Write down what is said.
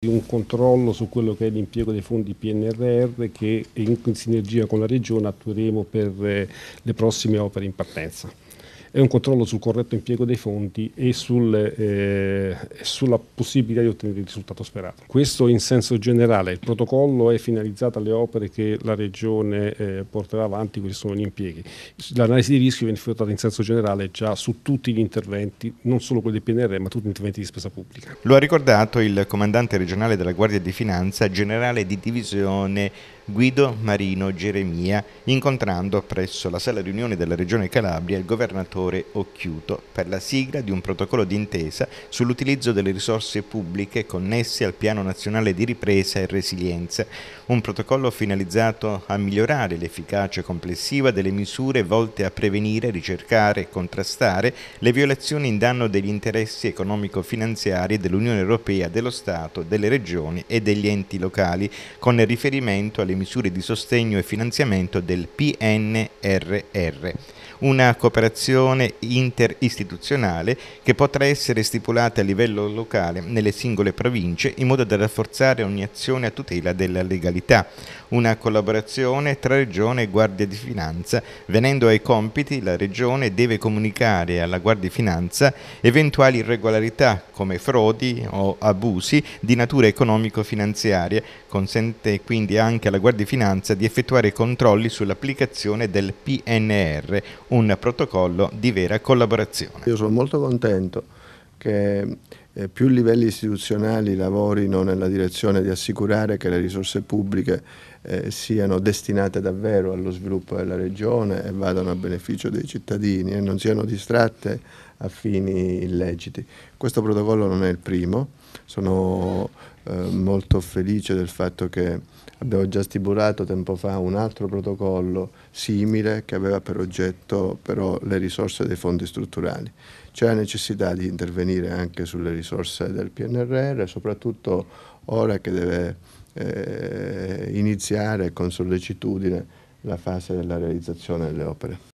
di un controllo su quello che è l'impiego dei fondi PNRR che in sinergia con la Regione attueremo per eh, le prossime opere in partenza è un controllo sul corretto impiego dei fondi e sul, eh, sulla possibilità di ottenere il risultato sperato. Questo in senso generale, il protocollo è finalizzato alle opere che la Regione eh, porterà avanti, questi sono gli impieghi. L'analisi di rischio viene effettuata in senso generale già su tutti gli interventi, non solo quelli del PNR, ma tutti gli interventi di spesa pubblica. Lo ha ricordato il comandante regionale della Guardia di Finanza, generale di divisione Guido Marino Geremia, incontrando presso la sala riunione della Regione Calabria il governatore Occhiuto per la sigla di un protocollo d'intesa sull'utilizzo delle risorse pubbliche connesse al Piano Nazionale di Ripresa e Resilienza, un protocollo finalizzato a migliorare l'efficacia complessiva delle misure volte a prevenire, ricercare e contrastare le violazioni in danno degli interessi economico-finanziari dell'Unione Europea, dello Stato, delle Regioni e degli enti locali, con riferimento alle misure di sostegno e finanziamento del PNRR, una cooperazione interistituzionale che potrà essere stipulata a livello locale nelle singole province in modo da rafforzare ogni azione a tutela della legalità, una collaborazione tra Regione e Guardia di Finanza. Venendo ai compiti, la Regione deve comunicare alla Guardia di Finanza eventuali irregolarità come frodi o abusi di natura economico-finanziaria, consente quindi anche alla Guardia Guardia Finanza di effettuare controlli sull'applicazione del PNR, un protocollo di vera collaborazione. Io sono molto contento che eh, più livelli istituzionali lavorino nella direzione di assicurare che le risorse pubbliche eh, siano destinate davvero allo sviluppo della regione e vadano a beneficio dei cittadini e non siano distratte a fini illeciti. Questo protocollo non è il primo, sono eh, molto felice del fatto che abbiamo già stipulato tempo fa un altro protocollo simile che aveva per oggetto però le risorse dei fondi strutturali. C'è la necessità di intervenire anche sulle risorse del PNRR, soprattutto ora che deve eh, iniziare con sollecitudine la fase della realizzazione delle opere.